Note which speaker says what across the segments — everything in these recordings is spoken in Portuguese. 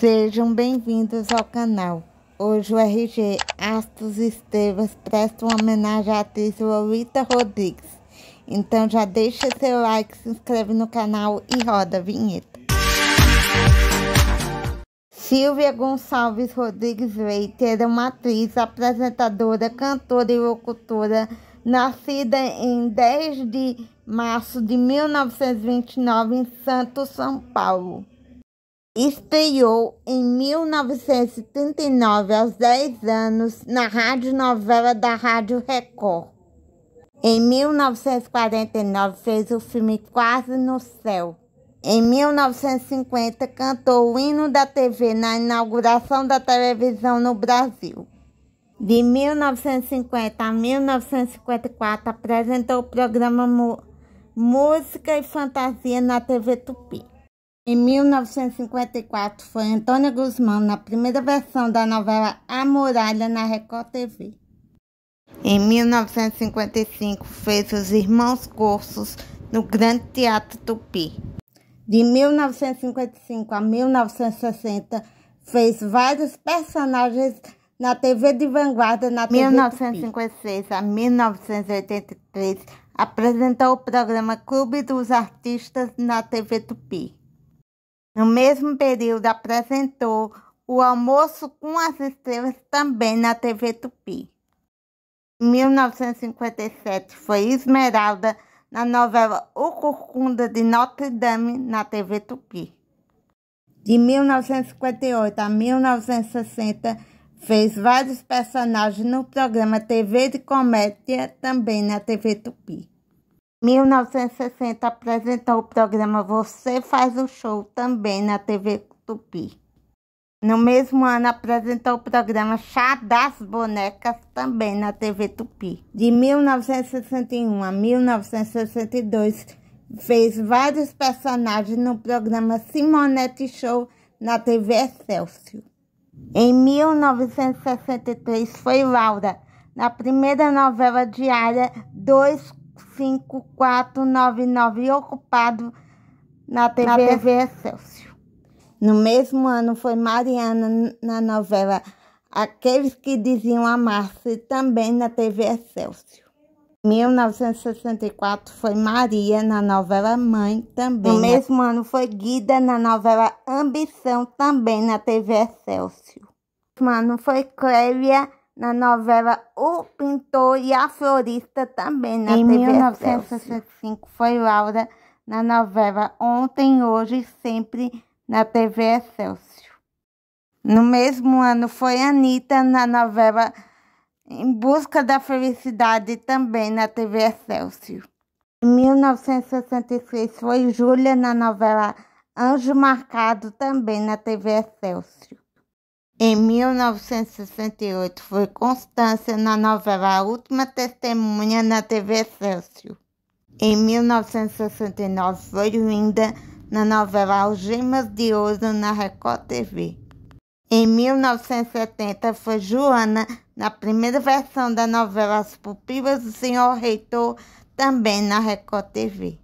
Speaker 1: Sejam bem-vindos ao canal. Hoje o RG Astros Estevas presta uma homenagem à atriz Lolita Rodrigues. Então já deixa seu like, se inscreve no canal e roda a vinheta. Silvia Gonçalves Rodrigues Leite era uma atriz, apresentadora, cantora e locutora nascida em 10 de março de 1929 em Santos, São Paulo. Estreou em 1979, aos 10 anos, na Rádio Novela da Rádio Record. Em 1949, fez o filme Quase no Céu. Em 1950, cantou o hino da TV na inauguração da televisão no Brasil. De 1950 a 1954, apresentou o programa Música e Fantasia na TV Tupi. Em 1954, foi Antônia Guzmão na primeira versão da novela A Muralha na Record TV. Em 1955, fez Os Irmãos Cursos no Grande Teatro Tupi. De 1955 a 1960, fez vários personagens na TV de vanguarda na TV 1956 Tupi. a 1983, apresentou o programa Clube dos Artistas na TV Tupi. No mesmo período, apresentou O Almoço com as Estrelas também na TV Tupi. Em 1957, foi Esmeralda na novela O Corcunda de Notre Dame na TV Tupi. De 1958 a 1960, fez vários personagens no programa TV de Comédia, também na TV Tupi. 1960 apresentou o programa Você Faz o Show também na TV Tupi. No mesmo ano apresentou o programa Chá das Bonecas também na TV Tupi. De 1961 a 1962 fez vários personagens no programa Simonete Show na TV Excelsior. Em 1963 foi Laura na primeira novela diária Dois 5499 ocupado na TV, na TV No mesmo ano foi Mariana na novela Aqueles que diziam amar-se, também na TV Excelsior. 1964 foi Maria na novela Mãe, também. No mesmo ano foi Guida na novela Ambição, também na TV Excelsior. No mesmo ano foi Clélia na novela O Pintor e a Florista também na em TV. Em 1965 foi Laura na novela Ontem, Hoje e Sempre na TV Celso. No mesmo ano foi Anitta na novela Em Busca da Felicidade também na TV Celso. Em 1966 foi Júlia na novela Anjo Marcado também na TV Celso. Em 1968 foi Constância na novela A Última Testemunha na TV Celso. Em 1969 foi Linda na novela Algemas de Ouro na Record TV. Em 1970 foi Joana na primeira versão da novela As Pupilas do Senhor Reitor, também na Record TV.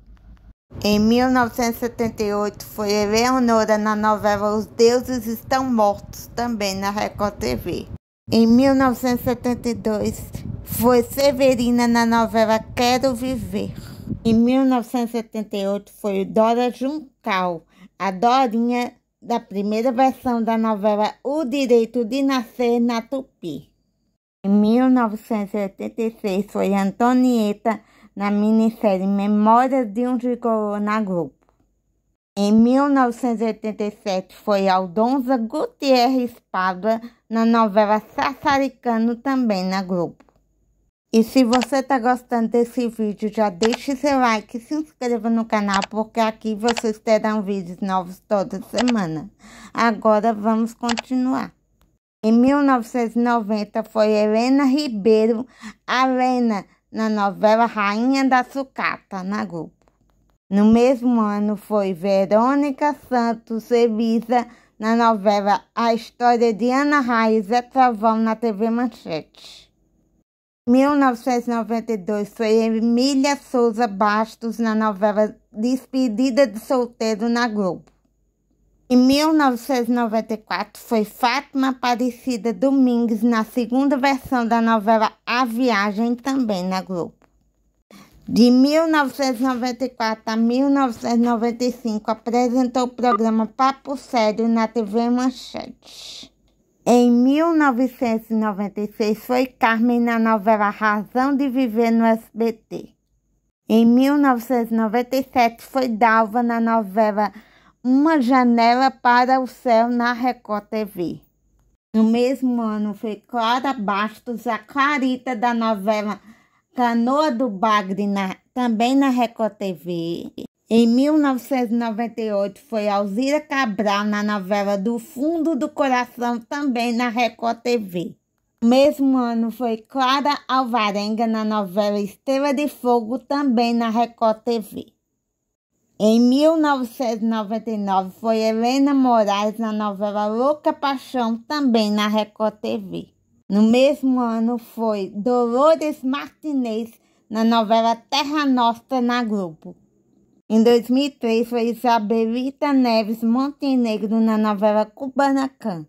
Speaker 1: Em 1978 foi Eleonora na novela Os Deuses Estão Mortos, também na Record TV. Em 1972 foi Severina na novela Quero Viver. Em 1978 foi Dora Juncal, a Dorinha da primeira versão da novela O Direito de Nascer na Tupi. Em 1986 foi Antonieta na minissérie Memórias de um Gigolô na Globo. Em 1987 foi Aldonza Gutierrez Padua na novela Sassaricano também na Globo. E se você está gostando desse vídeo, já deixe seu like e se inscreva no canal, porque aqui vocês terão vídeos novos toda semana. Agora vamos continuar. Em 1990 foi Helena Ribeiro, Helena na novela Rainha da Sucata, na Globo. No mesmo ano foi Verônica Santos Elisa na novela A História de Ana Raiz é Travão na TV Manchete. 1992 foi Emília Souza Bastos na novela Despedida de Solteiro na Globo. Em 1994 foi Fátima Aparecida Domingues na segunda versão da novela A Viagem, também na Globo. De 1994 a 1995 apresentou o programa Papo Sério na TV Manchete. Em 1996 foi Carmen na novela Razão de Viver no SBT. Em 1997 foi Dalva na novela uma Janela para o Céu na Record TV. No mesmo ano, foi Clara Bastos a Clarita da novela Canoa do Bagre, na, também na Record TV. Em 1998, foi Alzira Cabral na novela Do Fundo do Coração, também na Record TV. No Mesmo ano, foi Clara Alvarenga na novela Estrela de Fogo, também na Record TV. Em 1999 foi Helena Moraes na novela Louca Paixão, também na Record TV. No mesmo ano foi Dolores Martinez na novela Terra Nostra na Globo. Em 2003 foi Isabelita Neves Montenegro na novela Kubanacan.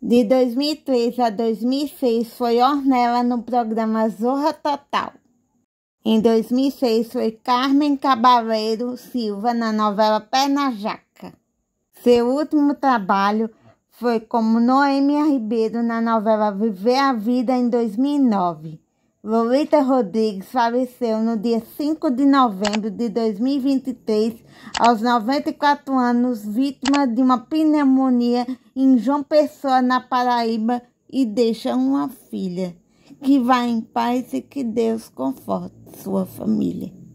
Speaker 1: De 2003 a 2006 foi Ornella no programa Zorra Total. Em 2006 foi Carmen Cabaleiro Silva na novela Pé na Jaca. Seu último trabalho foi como Noemi Ribeiro na novela Viver a Vida em 2009. Lolita Rodrigues faleceu no dia 5 de novembro de 2023, aos 94 anos, vítima de uma pneumonia em João Pessoa, na Paraíba, e deixa uma filha. Que vá em paz e que Deus conforte sua família.